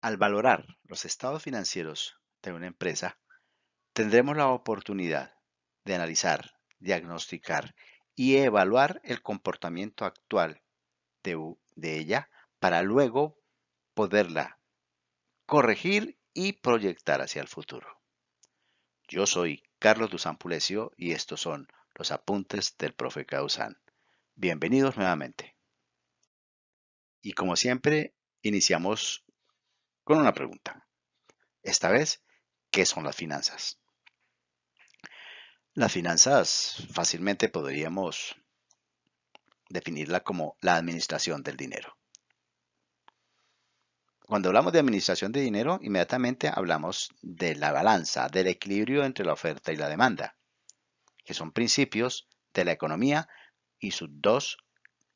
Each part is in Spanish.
Al valorar los estados financieros de una empresa, tendremos la oportunidad de analizar, diagnosticar y evaluar el comportamiento actual de, ella para luego poderla corregir y proyectar hacia el futuro. Yo soy Carlos Dusan Pulecio y estos son los apuntes del profe Causan. Bienvenidos nuevamente. Y como siempre, iniciamos con una pregunta. Esta vez, ¿qué son las finanzas? Las finanzas fácilmente podríamos definirla como la administración del dinero. Cuando hablamos de administración de dinero, inmediatamente hablamos de la balanza, del equilibrio entre la oferta y la demanda, que son principios de la economía y sus dos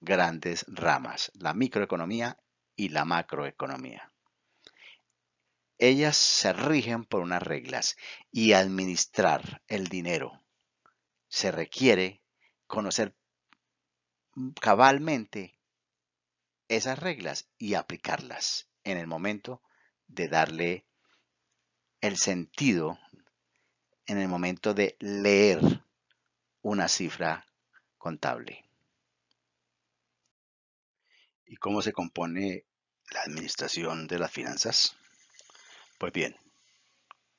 grandes ramas, la microeconomía y la macroeconomía. Ellas se rigen por unas reglas y administrar el dinero se requiere conocer cabalmente esas reglas y aplicarlas en el momento de darle el sentido, en el momento de leer una cifra contable. ¿Y cómo se compone la administración de las finanzas? Pues bien,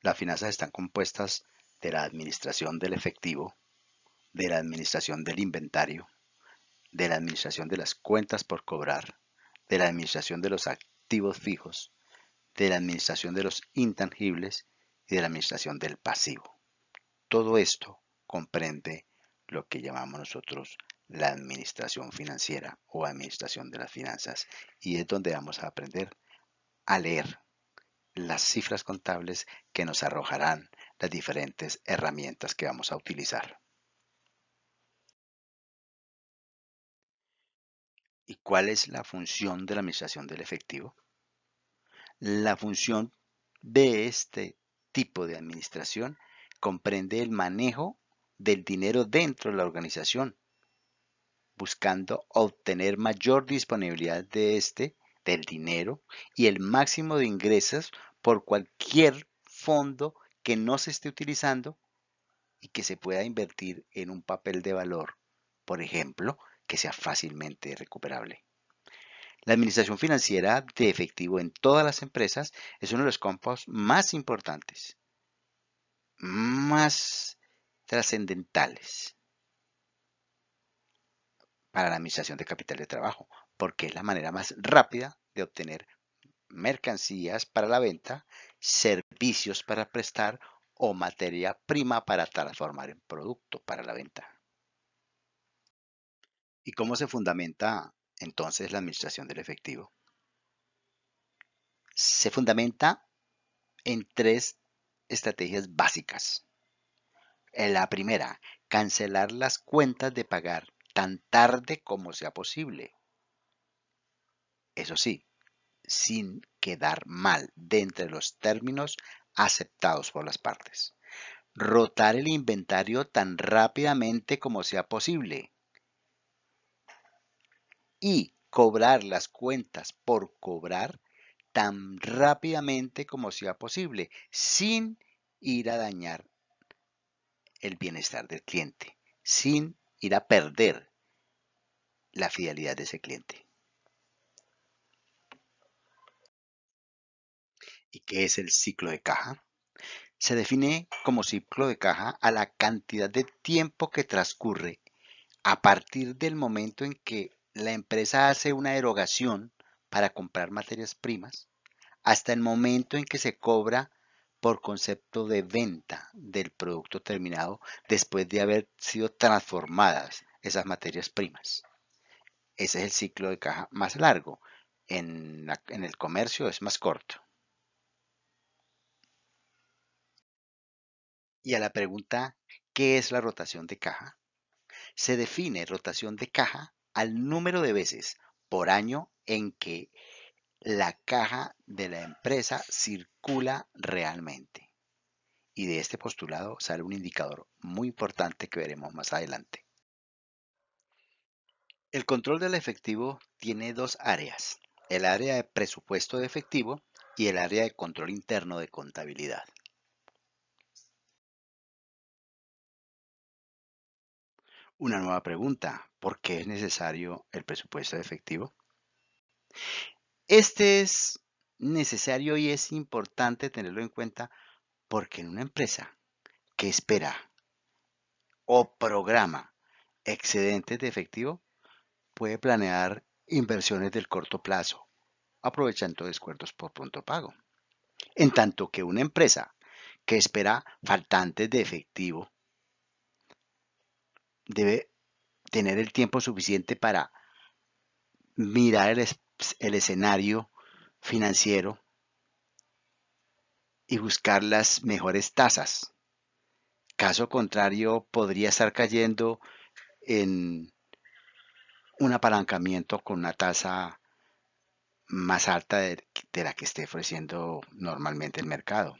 las finanzas están compuestas de la administración del efectivo, de la administración del inventario, de la administración de las cuentas por cobrar, de la administración de los activos fijos, de la administración de los intangibles y de la administración del pasivo. Todo esto comprende lo que llamamos nosotros la administración financiera o administración de las finanzas y es donde vamos a aprender a leer las cifras contables que nos arrojarán las diferentes herramientas que vamos a utilizar. ¿Y cuál es la función de la administración del efectivo? La función de este tipo de administración comprende el manejo del dinero dentro de la organización, buscando obtener mayor disponibilidad de este, del dinero, y el máximo de ingresos por cualquier fondo que no se esté utilizando y que se pueda invertir en un papel de valor, por ejemplo, que sea fácilmente recuperable. La administración financiera de efectivo en todas las empresas es uno de los campos más importantes, más trascendentales para la administración de capital de trabajo, porque es la manera más rápida de obtener mercancías para la venta, servicios para prestar o materia prima para transformar en producto para la venta. ¿Y cómo se fundamenta entonces la administración del efectivo? Se fundamenta en tres estrategias básicas. La primera, cancelar las cuentas de pagar tan tarde como sea posible. Eso sí, sin quedar mal de entre los términos aceptados por las partes. Rotar el inventario tan rápidamente como sea posible. Y cobrar las cuentas por cobrar tan rápidamente como sea posible, sin ir a dañar el bienestar del cliente, sin ir a perder la fidelidad de ese cliente. y qué es el ciclo de caja? Se define como ciclo de caja a la cantidad de tiempo que transcurre a partir del momento en que la empresa hace una erogación para comprar materias primas hasta el momento en que se cobra por concepto de venta del producto terminado después de haber sido transformadas esas materias primas. Ese es el ciclo de caja más largo. En, en el comercio es más corto. y a la pregunta ¿qué es la rotación de caja? Se define rotación de caja al número de veces por año en que la caja de la empresa circula realmente. Y de este postulado sale un indicador muy importante que veremos más adelante. El control del efectivo tiene dos áreas, el área de presupuesto de efectivo y el área de control interno de contabilidad. Una nueva pregunta, ¿por qué es necesario el presupuesto de efectivo? Este es necesario y es importante tenerlo en cuenta porque en una empresa que espera o programa excedentes de efectivo puede planear inversiones del corto plazo, aprovechando descuentos por pronto pago. En tanto que una empresa que espera faltantes de efectivo debe tener el tiempo suficiente para mirar el, el escenario financiero y buscar las mejores tasas. Caso contrario, podría estar cayendo en un apalancamiento con una tasa más alta de, de la que esté ofreciendo normalmente el mercado.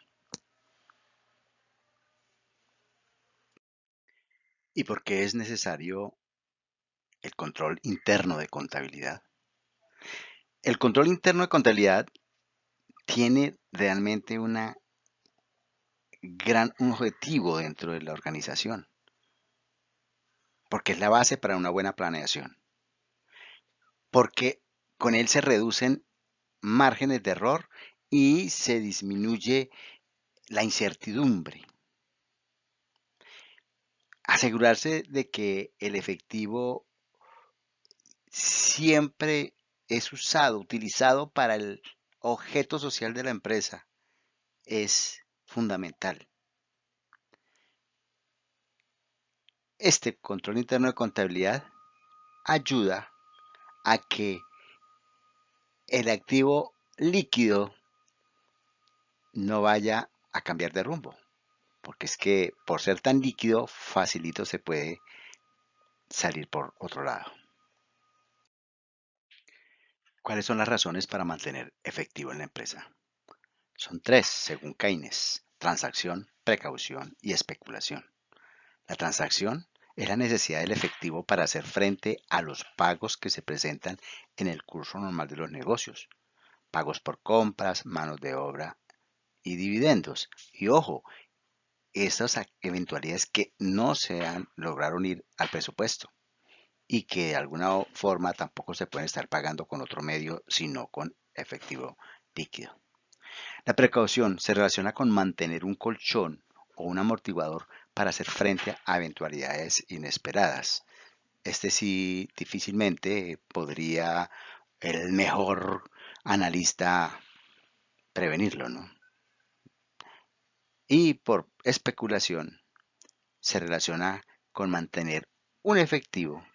y por qué es necesario el control interno de contabilidad. El control interno de contabilidad tiene realmente una gran, objetivo dentro de la organización, porque es la base para una buena planeación, porque con él se reducen márgenes de error y se disminuye la incertidumbre asegurarse de que el efectivo siempre es usado, utilizado para el objeto social de la empresa es fundamental. Este control interno de contabilidad ayuda a que el activo líquido no vaya a cambiar de rumbo porque es que por ser tan líquido, facilito se puede salir por otro lado. ¿Cuáles son las razones para mantener efectivo en la empresa? Son tres, según Keynes, transacción, precaución y especulación. La transacción es la necesidad del efectivo para hacer frente a los pagos que se presentan en el curso normal de los negocios. Pagos por compras, manos de obra y dividendos. Y ojo, estas eventualidades que no se han logrado unir al presupuesto y que de alguna forma tampoco se pueden estar pagando con otro medio sino con efectivo líquido. La precaución se relaciona con mantener un colchón o un amortiguador para hacer frente a eventualidades inesperadas. Este sí difícilmente podría el mejor analista prevenirlo, ¿no? y por especulación se relaciona con mantener un efectivo,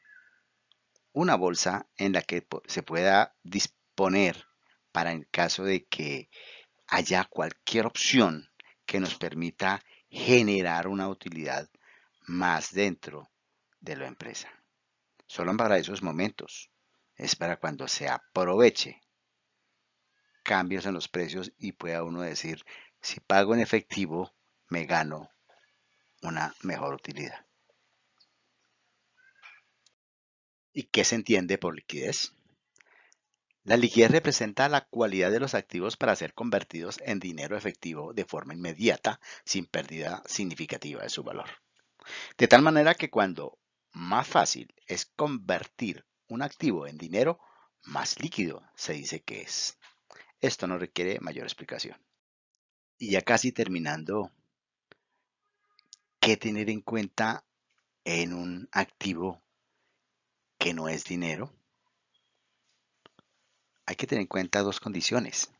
una bolsa en la que se pueda disponer para el caso de que haya cualquier opción que nos permita generar una utilidad más dentro de la empresa. Solo para esos momentos, es para cuando se aproveche cambios en los precios y pueda uno decir, si pago en efectivo, me gano una mejor utilidad. ¿Y qué se entiende por liquidez? La liquidez representa la cualidad de los activos para ser convertidos en dinero efectivo de forma inmediata, sin pérdida significativa de su valor. De tal manera que cuando más fácil es convertir un activo en dinero, más líquido se dice que es. Esto no requiere mayor explicación y ya casi terminando, ¿qué tener en cuenta en un activo que no es dinero? Hay que tener en cuenta dos condiciones.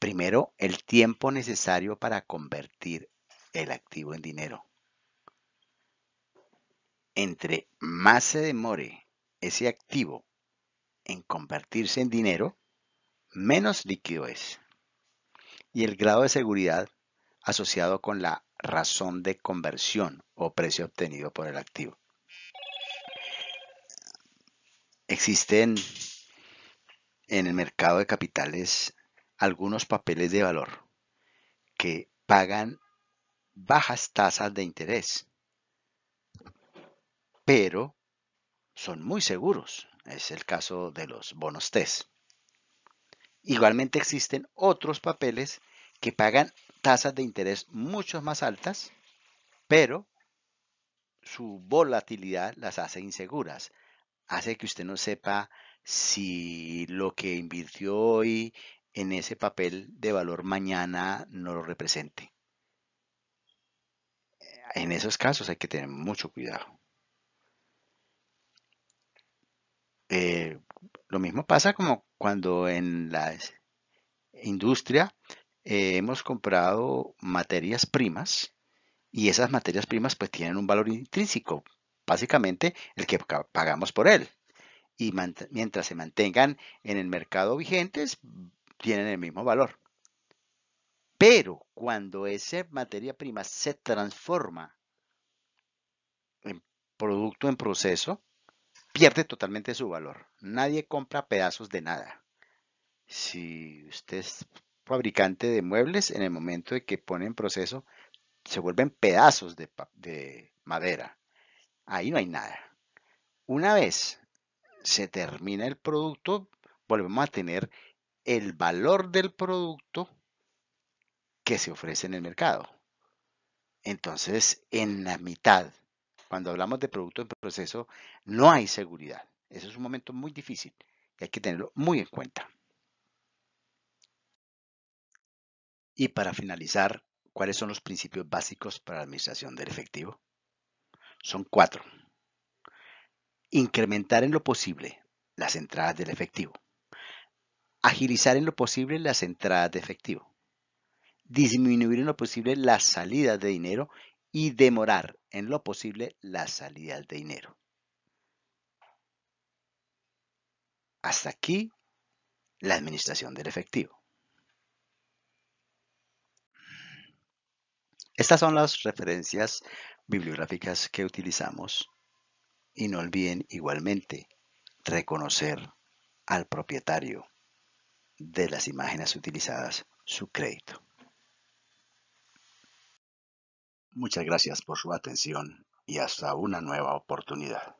Primero, el tiempo necesario para convertir el activo en dinero. Entre más se demore ese activo en convertirse en dinero, menos líquido es y el grado de seguridad asociado con la razón de conversión o precio obtenido por el activo. Existen en el mercado de capitales algunos papeles de valor que pagan bajas tasas de interés, pero son muy seguros. Es el caso de los bonos TES. Igualmente existen otros papeles que pagan tasas de interés mucho más altas, pero su volatilidad las hace inseguras. Hace que usted no sepa si lo que invirtió hoy en ese papel de valor mañana no lo represente. En esos casos hay que tener mucho cuidado. Eh, lo mismo pasa como cuando en la industria eh, hemos comprado materias primas y esas materias primas pues tienen un valor intrínseco, básicamente el que pagamos por él. Y mientras se mantengan en el mercado vigentes, tienen el mismo valor. Pero cuando esa materia prima se transforma en producto en proceso, pierde totalmente su valor. Nadie compra pedazos de nada. Si usted fabricante de muebles, en el momento de que pone en proceso, se vuelven pedazos de, madera. Ahí no hay nada. Una vez se termina el producto, volvemos a tener el valor del producto que se ofrece en el mercado. Entonces, en la mitad, cuando hablamos de producto en proceso, no hay seguridad. Ese es un momento muy difícil y hay que tenerlo muy en cuenta. Y para finalizar, ¿cuáles son los principios básicos para la administración del efectivo? Son cuatro. Incrementar en lo posible las entradas del efectivo. Agilizar en lo posible las entradas de efectivo. Disminuir en lo posible las salidas de dinero y demorar en lo posible las salidas de dinero. Hasta aquí la administración del efectivo. Estas son las referencias bibliográficas que utilizamos y no olviden igualmente reconocer al propietario de las imágenes utilizadas su crédito. Muchas gracias por su atención y hasta una nueva oportunidad.